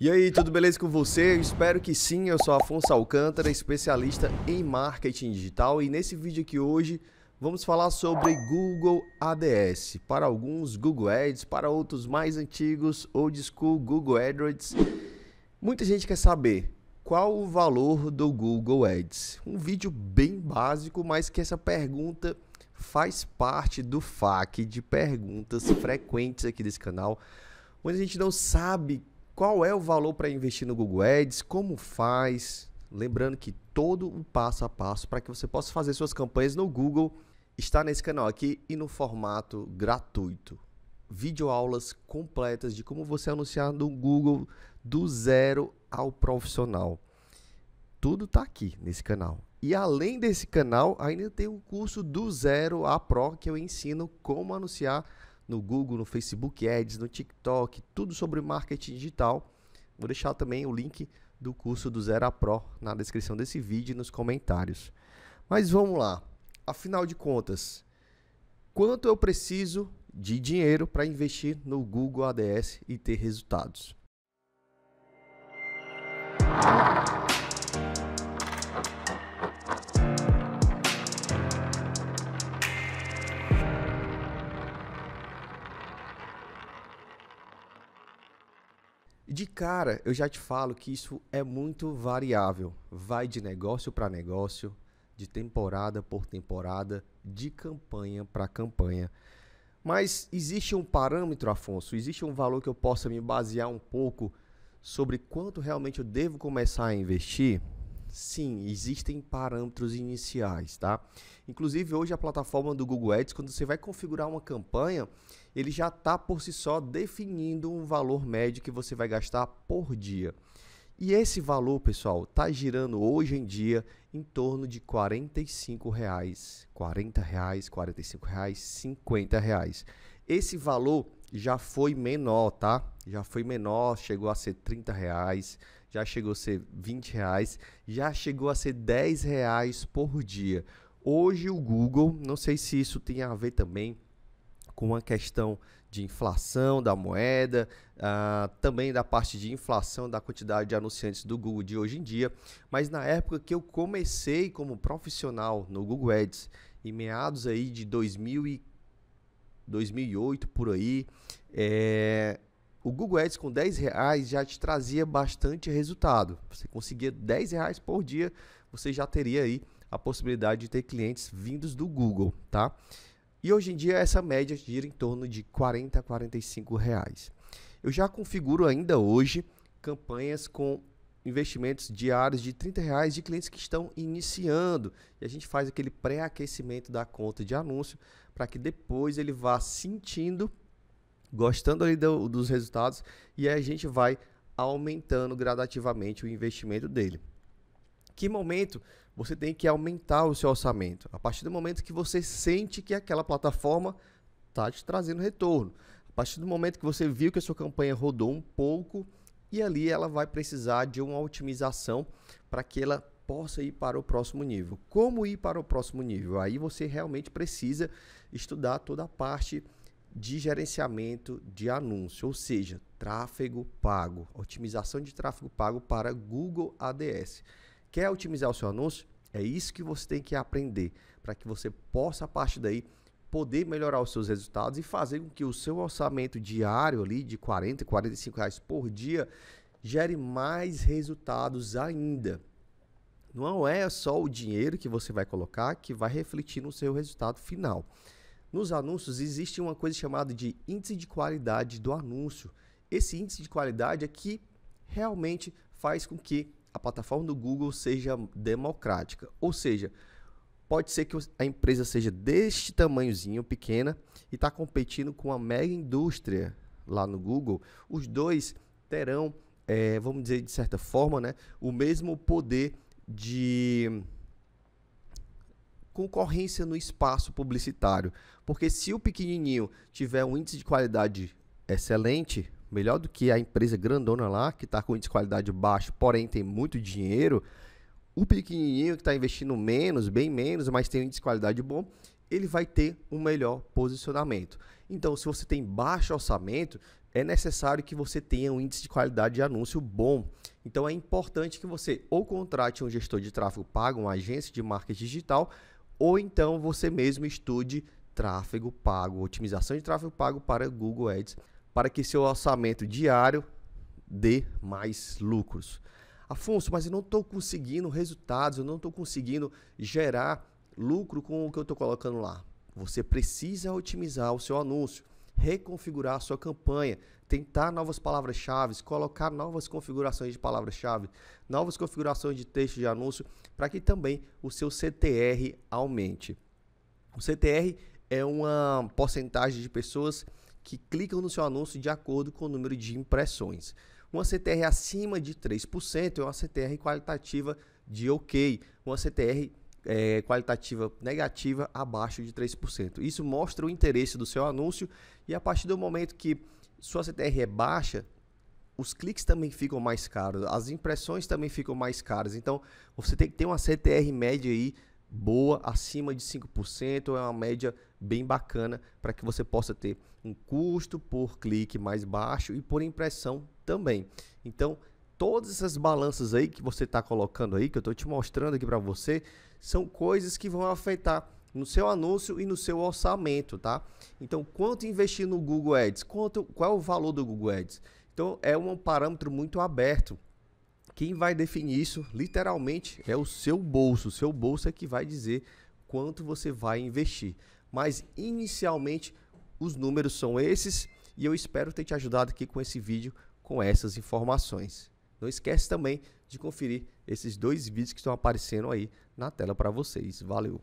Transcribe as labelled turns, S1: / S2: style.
S1: E aí, tudo beleza com você? Eu espero que sim. Eu sou Afonso Alcântara, especialista em marketing digital, e nesse vídeo aqui hoje vamos falar sobre Google ADS. Para alguns, Google Ads, para outros mais antigos, old school Google AdWords. Muita gente quer saber qual o valor do Google Ads. Um vídeo bem básico, mas que essa pergunta faz parte do FAQ de perguntas frequentes aqui desse canal, onde a gente não sabe qual é o valor para investir no Google Ads? Como faz? Lembrando que todo o passo a passo para que você possa fazer suas campanhas no Google está nesse canal aqui e no formato gratuito. Videoaulas completas de como você anunciar no Google do zero ao profissional. Tudo está aqui nesse canal. E além desse canal, ainda tem o curso do zero a pro que eu ensino como anunciar no Google, no Facebook Ads, no TikTok, tudo sobre marketing digital. Vou deixar também o link do curso do Zero a Pro na descrição desse vídeo e nos comentários. Mas vamos lá. Afinal de contas, quanto eu preciso de dinheiro para investir no Google ADS e ter resultados? cara, eu já te falo que isso é muito variável. Vai de negócio para negócio, de temporada por temporada, de campanha para campanha. Mas existe um parâmetro, Afonso? Existe um valor que eu possa me basear um pouco sobre quanto realmente eu devo começar a investir? Sim, existem parâmetros iniciais, tá? Inclusive hoje a plataforma do Google Ads, quando você vai configurar uma campanha, ele já está por si só definindo um valor médio que você vai gastar por dia. E esse valor, pessoal, está girando hoje em dia em torno de R$ 45, reais, R$ 40, reais, 45, reais, 50 reais. Esse valor já foi menor, tá? Já foi menor, chegou a ser R$ 30, reais, já chegou a ser 20 reais, já chegou a ser 10 reais por dia. Hoje o Google, não sei se isso tem a ver também com a questão de inflação da moeda, uh, também da parte de inflação da quantidade de anunciantes do Google de hoje em dia. Mas na época que eu comecei como profissional no Google Ads, em meados aí de 2000 e 2008 por aí, é, o Google Ads com 10 reais já te trazia bastante resultado. Você conseguia 10 reais por dia, você já teria aí a possibilidade de ter clientes vindos do Google, tá? E hoje em dia essa média gira em torno de 40 a 45 reais. Eu já configuro ainda hoje campanhas com investimentos diários de 30 reais de clientes que estão iniciando. E a gente faz aquele pré-aquecimento da conta de anúncio para que depois ele vá sentindo gostando ali do, dos resultados e aí a gente vai aumentando gradativamente o investimento dele. Que momento você tem que aumentar o seu orçamento? A partir do momento que você sente que aquela plataforma está te trazendo retorno. A partir do momento que você viu que a sua campanha rodou um pouco e ali ela vai precisar de uma otimização para que ela possa ir para o próximo nível. Como ir para o próximo nível? Aí você realmente precisa estudar toda a parte de gerenciamento de anúncio, ou seja, tráfego pago, otimização de tráfego pago para Google ADS. Quer otimizar o seu anúncio? É isso que você tem que aprender para que você possa, a partir daí, poder melhorar os seus resultados e fazer com que o seu orçamento diário ali de 40 e 45 reais por dia gere mais resultados ainda. Não é só o dinheiro que você vai colocar que vai refletir no seu resultado final. Nos anúncios existe uma coisa chamada de índice de qualidade do anúncio. Esse índice de qualidade é que realmente faz com que a plataforma do Google seja democrática, ou seja, pode ser que a empresa seja deste tamanhozinho, pequena, e está competindo com a mega indústria lá no Google. Os dois terão, é, vamos dizer de certa forma, né, o mesmo poder de concorrência no espaço publicitário. Porque se o pequenininho tiver um índice de qualidade excelente, melhor do que a empresa grandona lá, que está com índice de qualidade baixo, porém tem muito dinheiro, o pequenininho que está investindo menos, bem menos, mas tem um índice de qualidade bom, ele vai ter um melhor posicionamento. Então, se você tem baixo orçamento, é necessário que você tenha um índice de qualidade de anúncio bom. Então, é importante que você ou contrate um gestor de tráfego pago, uma agência de marketing digital, ou então você mesmo estude tráfego pago, otimização de tráfego pago para Google Ads, para que seu orçamento diário dê mais lucros. Afonso, mas eu não estou conseguindo resultados, eu não estou conseguindo gerar lucro com o que eu estou colocando lá. Você precisa otimizar o seu anúncio reconfigurar a sua campanha, tentar novas palavras-chave, colocar novas configurações de palavras-chave, novas configurações de texto de anúncio, para que também o seu CTR aumente. O CTR é uma porcentagem de pessoas que clicam no seu anúncio de acordo com o número de impressões. Uma CTR acima de 3% é uma CTR qualitativa de OK, uma CTR é, qualitativa negativa abaixo de 3%. Isso mostra o interesse do seu anúncio e a partir do momento que sua CTR é baixa, os cliques também ficam mais caros, as impressões também ficam mais caras. Então, você tem que ter uma CTR média aí boa, acima de 5%, é uma média bem bacana para que você possa ter um custo por clique mais baixo e por impressão também. Então, todas essas balanças aí que você está colocando aí, que eu estou te mostrando aqui para você, são coisas que vão afetar no seu anúncio e no seu orçamento, tá? Então, quanto investir no Google Ads? Quanto, qual é o valor do Google Ads? Então, é um parâmetro muito aberto. Quem vai definir isso, literalmente, é o seu bolso. O seu bolso é que vai dizer quanto você vai investir. Mas, inicialmente, os números são esses e eu espero ter te ajudado aqui com esse vídeo com essas informações. Não esquece também de conferir esses dois vídeos que estão aparecendo aí na tela para vocês. Valeu!